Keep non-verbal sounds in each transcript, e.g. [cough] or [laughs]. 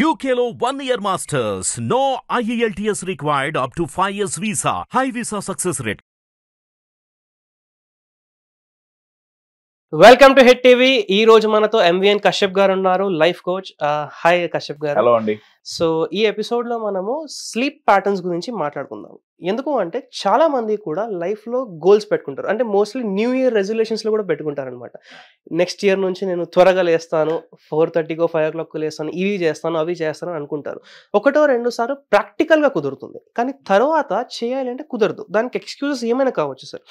యూకేలో one year masters no IELTS required up to five years visa high visa success rate welcome to Hit TV ఈ రోజు మనతో MVN Kashyap గారు ఉన్నారు life coach hi Kashyap గారు hello అండి సో ఈ ఎపిసోడ్లో మనము స్లీప్ ప్యాటర్న్స్ గురించి మాట్లాడుకుందాం ఎందుకు అంటే చాలా మంది కూడా లైఫ్లో గోల్స్ పెట్టుకుంటారు అంటే మోస్ట్లీ న్యూ ఇయర్ రెజల్యూషన్స్లో కూడా పెట్టుకుంటారు అనమాట నెక్స్ట్ ఇయర్ నుంచి నేను త్వరగా లేస్తాను ఫోర్ థర్టీకో ఫైవ్ ఓ క్లాక్ లేస్తాను ఇవి చేస్తాను అవి చేస్తాను అనుకుంటారు ఒకటో రెండు సార్లు ప్రాక్టికల్గా కుదురుతుంది కానీ తర్వాత చేయాలి అంటే కుదరదు దానికి ఎక్స్క్యూజెస్ ఏమైనా కావచ్చు సార్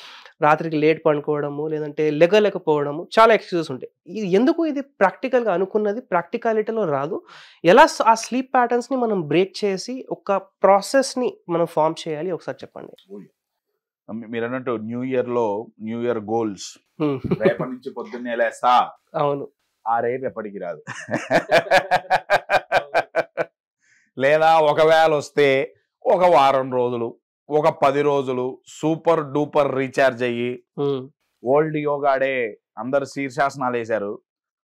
రాత్రికి లేట్ పడుకోవడము లేదంటే లెగలేకపోవడము చాలా ఎక్స్క్యూజెస్ ఉంటాయి ఎందుకు ఇది ప్రాక్టికల్గా అనుకున్నది ప్రాక్టికాలిటీలో రాదు ఎలా ఆ స్లీప్ ని మనం బ్రేక్ చేసి ఒక ప్రాసెస్ని మనం ఫామ్ చేయాలి ఒకసారి చెప్పండి మీరు అన్నట్టు న్యూ ఇయర్ లో న్యూ ఇయర్ గోల్స్ రేపటి నుంచి పొద్దున్నే లేస్తా అవును ఆ రేపు ఎప్పటికి రాదు [laughs] లేదా ఒకవేళ వస్తే ఒక వారం రోజులు ఒక పది రోజులు సూపర్ డూపర్ రీఛార్జ్ అయ్యి ఓల్డ్ యోగాడే అందరు శీర్షాసనాలు వేశారు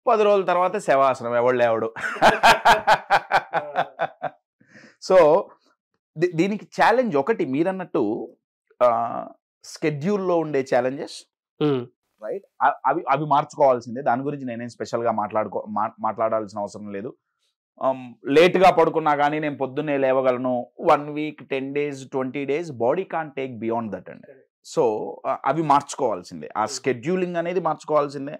పది రోజుల తర్వాత శవాసనం ఎవడు లేవడు [laughs] సో దీనికి ఛాలెంజ్ ఒకటి మీరన్నట్టు స్కెడ్యూల్లో ఉండే ఛాలెంజెస్ రైట్ అవి అవి మార్చుకోవాల్సిందే దాని గురించి నేనేం స్పెషల్గా మాట్లాడుకో మాట్లాడాల్సిన అవసరం లేదు లేట్గా పడుకున్నా కానీ నేను పొద్దున్నే లేవగలను one week ten days twenty days body can take beyond that అండి సో అవి మార్చుకోవాల్సిందే ఆ స్కెడ్యూలింగ్ అనేది మార్చుకోవాల్సిందే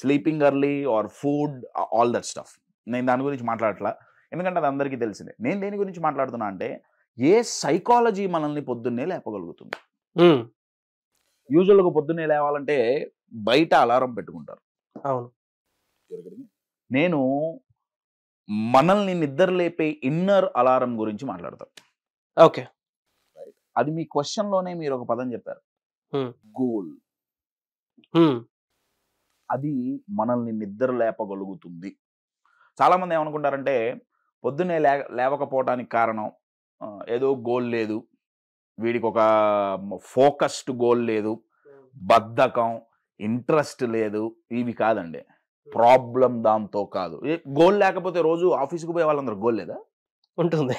sleeping early or food all that stuff నేను దాని గురించి మాట్లాడట్లా ఎందుకంటే అది అందరికీ తెలిసిందే నేను దేని గురించి మాట్లాడుతున్నా అంటే ఏ సైకాలజీ మనల్ని పొద్దున్నే లేపగలుగుతుంది యూజువల్గా పొద్దున్నే లేవాలంటే బయట అలారం పెట్టుకుంటారు అవును నేను మనల్ని నిద్ర లేపే ఇన్నర్ అలారం గురించి మాట్లాడతాను ఓకే అది మీ క్వశ్చన్ లోనే మీరు ఒక పదం చెప్పారు గోల్ అది మనల్ని నిద్ర లేపగలుగుతుంది చాలా మంది ఏమనుకుంటారంటే పొద్దున్నే లే లేవకపోవడానికి కారణం ఏదో గోల్ లేదు వీడికి ఒక ఫోకస్డ్ గోల్ లేదు బద్ధకం ఇంట్రెస్ట్ లేదు ఇవి కాదండి ప్రాబ్లం దాంతో కాదు గోల్ లేకపోతే రోజు ఆఫీస్కి పోయే వాళ్ళందరూ గోల్ లేదా ఉంటుంది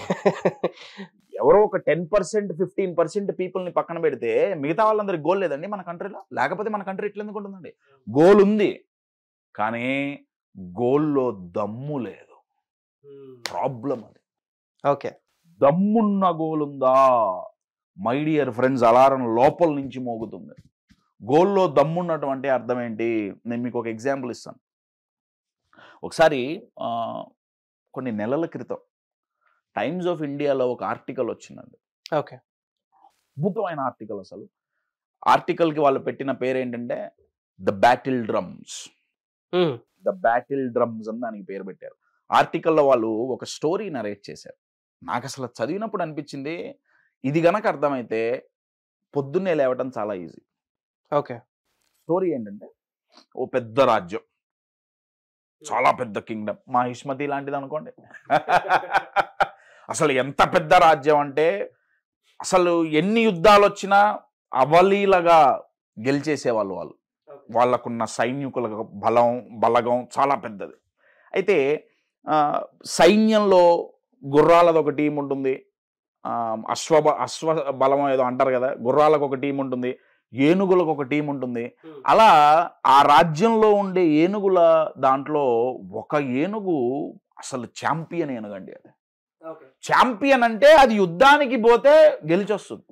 ఎవరో ఒక టెన్ పర్సెంట్ ఫిఫ్టీన్ పర్సెంట్ పీపుల్ని పక్కన పెడితే మిగతా వాళ్ళందరికి గోల్ లేదండి మన కంట్రీలో లేకపోతే మన కంట్రీ ఇట్లా ఎందుకు ఉంటుందండి గోల్ ఉంది కానీ గోల్లో దమ్ము లేదు ప్రాబ్లం అది ఓకే దమ్మున్న గోలుందా మై డియర్ ఫ్రెండ్స్ అలారం లోపల నుంచి మోగుతుంది గోల్లో దమ్మున్నటువంటి అంటే అర్థం ఏంటి నేను మీకు ఒక ఎగ్జాంపుల్ ఇస్తాను ఒకసారి కొన్ని నెలల క్రితం టైమ్స్ ఆఫ్ ఇండియాలో ఒక ఆర్టికల్ వచ్చిందండి ఓకే అద్భుతమైన ఆర్టికల్ అసలు ఆర్టికల్కి వాళ్ళు పెట్టిన పేరు ఏంటంటే the battle drums the battle drums అని దానికి పేరు పెట్టారు ఆర్టికల్లో వాళ్ళు ఒక స్టోరీ నరేట్ చేశారు నాకు అసలు చదివినప్పుడు అనిపించింది ఇది గనక అర్థమైతే పొద్దున్నే లేవటం చాలా ఈజీ ఓకే స్టోరీ ఏంటంటే ఓ పెద్ద రాజ్యం చాలా పెద్ద కింగ్డమ్ మా హిష్మతి లాంటిది అనుకోండి అసలు ఎంత పెద్ద రాజ్యం అంటే అసలు ఎన్ని యుద్ధాలు వచ్చినా అవలీలగా గెలిచేసేవాళ్ళు వాళ్ళు వాళ్ళకున్న సైనికులకు బలం బలగం చాలా పెద్దది అయితే సైన్యంలో గుర్రాలది ఒక టీం ఉంటుంది అశ్వ అశ్వ బలం ఏదో అంటారు కదా గుర్రాలకు ఒక టీం ఉంటుంది ఏనుగులకు ఒక టీం ఉంటుంది అలా ఆ రాజ్యంలో ఉండే ఏనుగుల దాంట్లో ఒక ఏనుగు అసలు ఛాంపియన్ ఏనుగండి అది ఛాంపియన్ అంటే అది యుద్ధానికి పోతే గెలిచొస్తుంది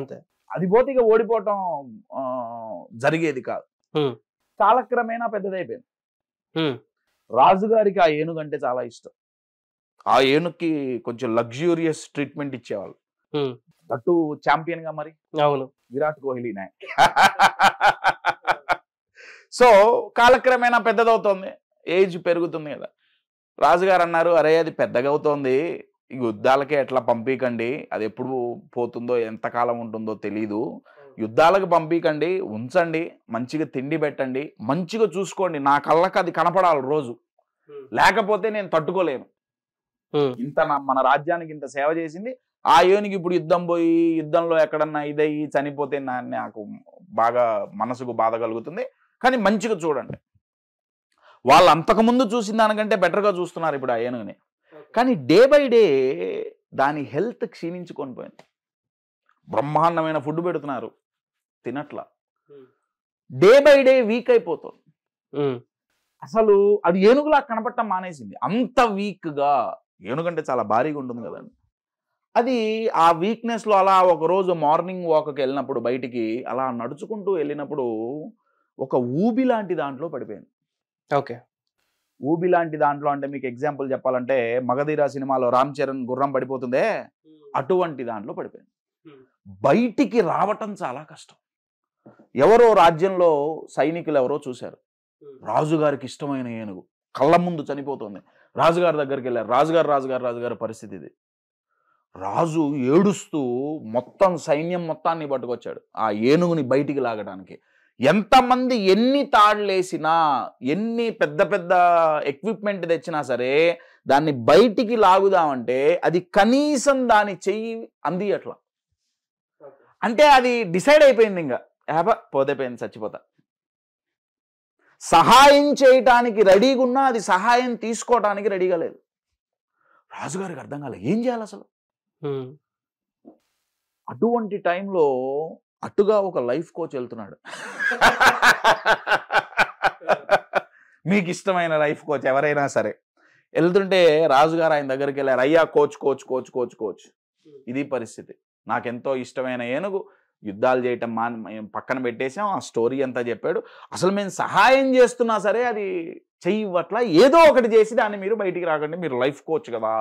అంతే అది పోతే ఇక ఓడిపోవటం జరిగేది కాదు కాలక్రమేణా పెద్దదైపోయింది రాజుగారికి ఆ ఏనుగు అంటే చాలా ఇష్టం ఆ ఏనుగుకి కొంచెం లగ్జూరియస్ ట్రీట్మెంట్ ఇచ్చేవాళ్ళు అటు ఛాంపియన్ గా మరి అవును విరాట్ కోహ్లీ నాయ సో కాలక్రమేణా పెద్దదవుతోంది ఏజ్ పెరుగుతుంది కదా రాజుగారు అన్నారు అరే అది పెద్దగా అవుతోంది ఈ యుద్ధాలకే ఎట్లా పంపించండి అది ఎప్పుడు పోతుందో ఎంతకాలం ఉంటుందో తెలీదు యుద్ధాలకు పంపించండి ఉంచండి మంచిగా తిండి పెట్టండి మంచిగా చూసుకోండి నా కళ్ళకి అది కనపడాలి రోజు లేకపోతే నేను తట్టుకోలేను ఇంత మన రాజ్యానికి ఇంత సేవ చేసింది ఆ యోనికి ఇప్పుడు యుద్ధం పోయి యుద్ధంలో ఎక్కడన్నా ఇదయ్యి చనిపోతే నాకు బాగా మనసుకు బాధ కలుగుతుంది కానీ మంచిగా చూడండి వాళ్ళు అంతకుముందు చూసిన దానికంటే బెటర్గా చూస్తున్నారు ఇప్పుడు ఆ ఏనుగుని కానీ డే బై డే దాని హెల్త్ క్షీణించుకొని పోయింది బ్రహ్మాండమైన ఫుడ్ పెడుతున్నారు తినట్ల డే బై డే వీక్ అయిపోతుంది అసలు అది ఏనుగులా కనపడటం మానేసింది అంత వీక్గా ఏనుగంటే చాలా భారీగా ఉంటుంది కదండి అది ఆ వీక్నెస్లో అలా ఒకరోజు మార్నింగ్ వాక్కి వెళ్ళినప్పుడు బయటికి అలా నడుచుకుంటూ వెళ్ళినప్పుడు ఒక ఊబి లాంటి దాంట్లో పడిపోయింది ఓకే ఊబి లాంటి దాంట్లో అంటే మీకు ఎగ్జాంపుల్ చెప్పాలంటే మగధీరా సినిమాలో రామ్ చరణ్ గుర్రం పడిపోతుందే అటువంటి దాంట్లో పడిపోయింది బయటికి రావటం చాలా కష్టం ఎవరో రాజ్యంలో సైనికులు ఎవరో చూశారు రాజుగారికి ఇష్టమైన ఏనుగు కళ్ళ ముందు చనిపోతుంది రాజుగారి దగ్గరికి వెళ్ళారు రాజుగారు రాజుగారు రాజుగారి పరిస్థితి ఇది రాజు ఏడుస్తూ మొత్తం సైన్యం మొత్తాన్ని పట్టుకొచ్చాడు ఆ ఏనుగుని బయటికి లాగడానికి ఎంతమంది ఎన్ని తాళ్ళేసినా ఎన్ని పెద్ద పెద్ద ఎక్విప్మెంట్ తెచ్చినా సరే దాన్ని బయటికి లాగుదామంటే అది కనీసం దాని చెయ్యి అంది అట్లా అంటే అది డిసైడ్ అయిపోయింది ఇంకా యాబా పోతే పోయింది చచ్చిపోతా సహాయం చేయటానికి రెడీగా ఉన్నా అది సహాయం తీసుకోవటానికి రెడీగా లేదు రాజుగారికి అర్థం కాలే ఏం చేయాలి అసలు అటువంటి టైంలో అటుగా ఒక లైఫ్ కోచ్ వెళ్తున్నాడు మీకు ఇష్టమైన లైఫ్ కోచ్ ఎవరైనా సరే వెళ్తుంటే రాజుగారు ఆయన దగ్గరికి వెళ్ళారు అయ్యా coach coach coach coach coach ఇది పరిస్థితి నాకెంతో ఇష్టమైన ఏనుగు యుద్ధాలు చేయటం మా పక్కన పెట్టేసాం ఆ స్టోరీ అంతా చెప్పాడు అసలు మేము సహాయం చేస్తున్నా సరే అది చెయ్యట్ల ఏదో ఒకటి చేసి దాన్ని మీరు బయటికి రాకండి మీరు లైఫ్ కోచ్ కదా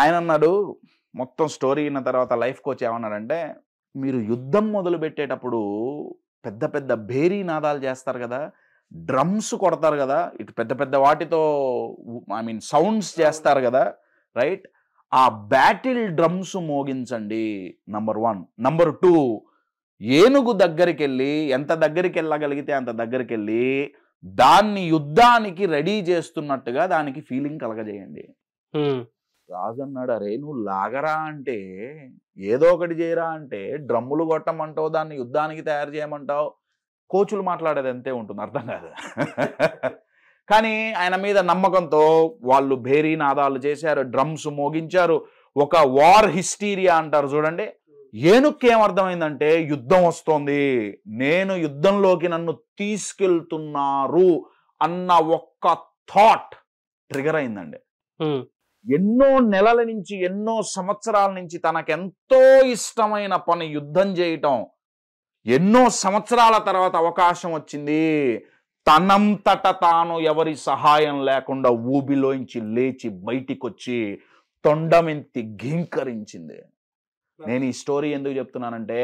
ఆయన అన్నాడు మొత్తం స్టోరీ అయిన తర్వాత లైఫ్ కోచ్ ఏమన్నాడంటే మీరు యుద్ధం మొదలు పెట్టేటప్పుడు పెద్ద పెద్ద భేరీ నాదాలు చేస్తారు కదా డ్రమ్స్ కొడతారు కదా ఇటు పెద్ద పెద్ద వాటితో ఐ మీన్ సౌండ్స్ చేస్తారు కదా రైట్ ఆ బ్యాటిల్ డ్రమ్స్ మోగించండి నంబర్ వన్ నంబర్ టూ ఏనుగు దగ్గరికి వెళ్ళి ఎంత దగ్గరికి వెళ్ళగలిగితే అంత దగ్గరికి వెళ్ళి దాన్ని యుద్ధానికి రెడీ చేస్తున్నట్టుగా దానికి ఫీలింగ్ కలగజేయండి రాజు అన్నాడు అరే నువ్వు లాగరా అంటే ఏదో ఒకటి చేయరా అంటే డ్రమ్ములు కొట్టమంటావు దాన్ని యుద్ధానికి తయారు చేయమంటావు కోచులు మాట్లాడేది అంతే ఉంటుంది అర్థం కాదు కానీ ఆయన మీద నమ్మకంతో వాళ్ళు భేరీ నాదాలు చేశారు డ్రమ్స్ మోగించారు ఒక వార్ హిస్టీరియా అంటారు చూడండి ఏనుక్కేమర్థమైందంటే యుద్ధం వస్తోంది నేను యుద్ధంలోకి నన్ను తీసుకెళ్తున్నారు అన్న ఒక్క థాట్ ట్రిగర్ అయిందండి ఎన్నో నెలల నుంచి ఎన్నో సంవత్సరాల నుంచి తనకెంతో ఇష్టమైన పని యుద్ధం చేయటం ఎన్నో సంవత్సరాల తర్వాత అవకాశం వచ్చింది తనంతట తాను ఎవరి సహాయం లేకుండా ఊబిలోంచి లేచి బయటికొచ్చి తొండమెంతి ఘీంకరించింది నేను ఈ స్టోరీ ఎందుకు చెప్తున్నానంటే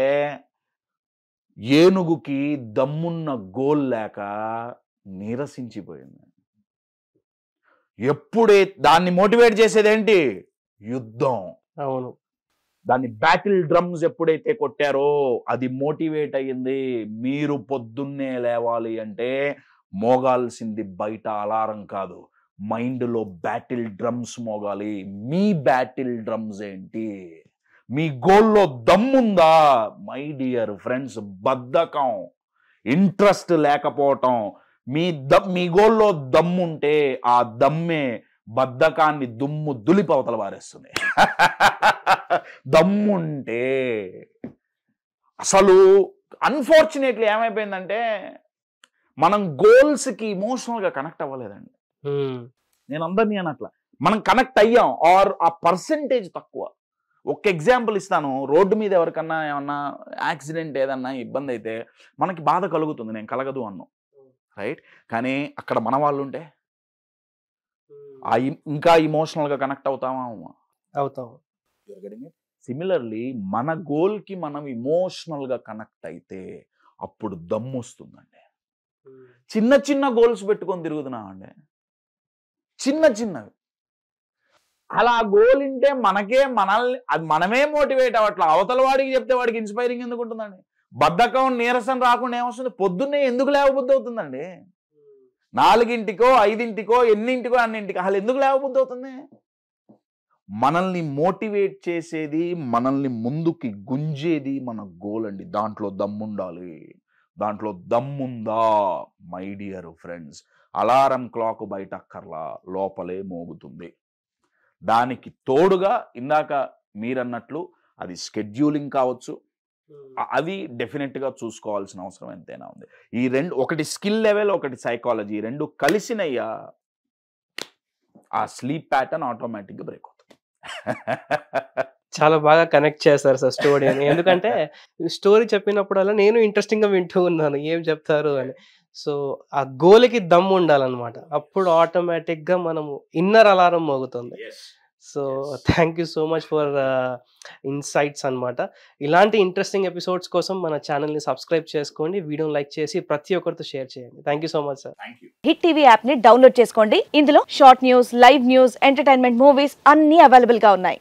ఏనుగుకి దమ్మున్న గోల్ లేక నీరసించిపోయింది ఎప్పుడే దాన్ని మోటివేట్ చేసేది ఏంటి యుద్ధం అవును దాన్ని బ్యాటిల్ డ్రమ్స్ ఎప్పుడైతే కొట్టారో అది మోటివేట్ అయ్యింది మీరు పొద్దున్నే లేవాలి అంటే మోగాల్సింది బయట అలారం కాదు మైండ్లో బ్యాటిల్ డ్రమ్స్ మోగాలి మీ బ్యాటిల్ డ్రమ్స్ ఏంటి మీ గోల్లో దమ్ముందా మై డియర్ ఫ్రెండ్స్ బద్ధకం ఇంట్రెస్ట్ లేకపోవటం మీ దమ్ మీ గోల్లో దమ్ముంటే ఆ దమ్మే బద్ధకాన్ని దుమ్ము దులిపవతల వారేస్తుంది [laughs] దమ్ముంటే అసలు అన్ఫార్చునేట్లీ ఏమైపోయిందంటే మనం గోల్స్ కి ఇమోషనల్ గా కనెక్ట్ అవ్వలేదండి నేను అందరినీ అట్లా మనం కనెక్ట్ అయ్యాం ఆర్ ఆ పర్సంటేజ్ తక్కువ ఒక ఎగ్జాంపుల్ ఇస్తాను రోడ్డు మీద ఎవరికన్నా ఏమన్నా యాక్సిడెంట్ ఏదన్నా ఇబ్బంది అయితే మనకి బాధ కలుగుతుంది నేను కలగదు అన్నాం రైట్ కానీ అక్కడ మన వాళ్ళు ఉంటే ఆ ఇంకా ఇమోషనల్గా కనెక్ట్ అవుతామా అవుతావు సిమిలర్లీ మన గోల్కి మనం ఇమోషనల్గా కనెక్ట్ అయితే అప్పుడు దమ్ము వస్తుందండి చిన్న చిన్న గోల్స్ పెట్టుకొని తిరుగుతున్నా అండి చిన్న చిన్నవి అలా గోల్ ఉంటే మనకే మనల్ని అది మనమే మోటివేట్ అవ్వట్లా అవతల వాడికి చెప్తే వాడికి ఇన్స్పైరింగ్ ఎందుకు ఉంటుందండి బద్ధకం నీరసం రాకుండా ఏమొస్తుంది పొద్దున్నే ఎందుకు లేవబుద్ధి అవుతుందండి నాలుగింటికో ఐదింటికో ఎన్నింటికో అన్నింటికో అసలు ఎందుకు లేవబుద్ధి అవుతుంది మనల్ని మోటివేట్ చేసేది మనల్ని ముందుకి గుంజేది మన గోల్ అండి దాంట్లో దమ్ముండాలి దాంట్లో దమ్ముందా my dear friends alarm clock బయట అక్కర్లా లోపలే మోగుతుంది దానికి తోడుగా ఇందాక మీరన్నట్లు అది స్కెడ్యూలింగ్ కావచ్చు అది డెఫినెట్గా చూసుకోవాల్సిన అవసరం ఎంతైనా ఉంది ఈ రెండు ఒకటి స్కిల్ లెవెల్ ఒకటి సైకాలజీ రెండు కలిసినయ్యా ఆ స్లీప్ ప్యాటర్న్ ఆటోమేటిక్గా బ్రేక్ అవుతుంది [laughs] చాలా బాగా కనెక్ట్ చేస్తారు సార్ స్టోరీని ఎందుకంటే స్టోరీ చెప్పినప్పుడల్లా నేను ఇంట్రెస్టింగ్గా వింటూ ఉన్నాను ఏం చెప్తారు అని సో ఆ గోల్కి దమ్ ఉండాలన్నమాట అప్పుడు ఆటోమేటిక్గా మనము ఇన్నర్ అలారం మోగుతుంది so thank you so much for insights అనమాట ఇలాంటి ఇంట్రెస్టింగ్ ఎపిసోడ్స్ కోసం మన ఛానల్ని సబ్స్క్రైబ్ చేసుకోండి వీడియోని లైక్ చేసి ప్రతి ఒక్కరితో షేర్ చేయండి thank so much sir Hit TV యాప్ని డౌన్లోడ్ చేసుకోండి ఇందులో short news live news entertainment movies అన్ని అవైలబుల్గా ఉన్నాయి